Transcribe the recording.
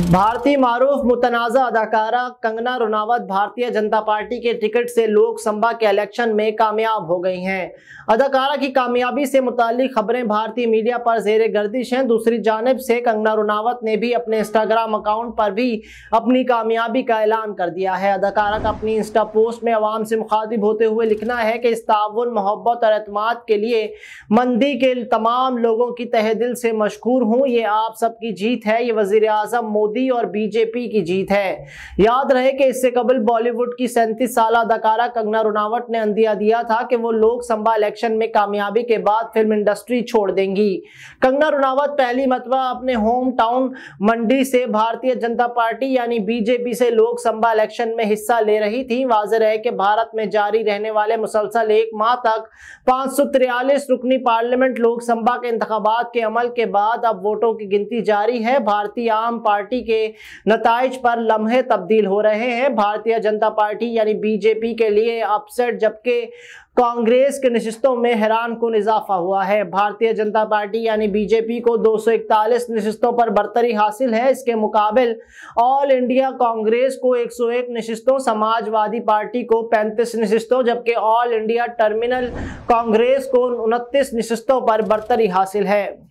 भारतीय मारूफ मुतनाज़ा अदाकारा कंगना रुनावत भारतीय जनता पार्टी के टिकट से लोकसभा के इलेक्शन में कामयाब हो गई हैं अदाकारा की कामयाबी से मुतालिक खबरें भारतीय मीडिया पर जेर गर्दिश हैं दूसरी जानब से कंगना रुनावत ने भी अपने इंस्टाग्राम अकाउंट पर भी अपनी कामयाबी का ऐलान कर दिया है अदाकारा का अपनी इंस्टा पोस्ट में आवाम से मुखातिब होते हुए लिखना है कि इस ताउन मोहब्बत और अतमाद के लिए मंदी के तमाम लोगों की तह दिल से मशहूर हूँ ये आप सबकी जीत है ये वज़ी अजम मोदी और बीजेपी की जीत है याद रहे कि इससे कबल बॉलीवुड की सैंतीस साल अदाकारा कंगना रनावट ने अंदिया दिया था कि वो लोकसभा इलेक्शन में कामयाबी के बाद फिल्म इंडस्ट्री छोड़ देंगी कंगना रनावत पहली मतबा अपने होम टाउन मंडी से भारतीय जनता पार्टी यानी बीजेपी से लोकसभा इलेक्शन में हिस्सा ले रही थी वाजह रहे कि भारत में जारी रहने वाले मुसलसल एक माह तक पाँच रुकनी पार्लियामेंट लोकसभा के इंतबात के अमल के बाद अब वोटों की गिनती जारी है भारतीय आम पार्टी पार्टी के नतज पर लम्हे तब्दील हो रहे हैं भारतीय जनता पार्टी यानी बीजेपी के लिए अपसेट जबकि कांग्रेस के नशस्तों में हैरान कन इजाफा हुआ है भारतीय जनता पार्टी यानी बीजेपी को 241 नशस्तों पर बरतरी हासिल है इसके मुकाबल ऑल इंडिया कांग्रेस को 101 नशस्तों समाजवादी पार्टी को 35 नशस्तों जबकि ऑल इंडिया टर्मिनल कांग्रेस को उनतीस नशस्तों पर बरतरी हासिल है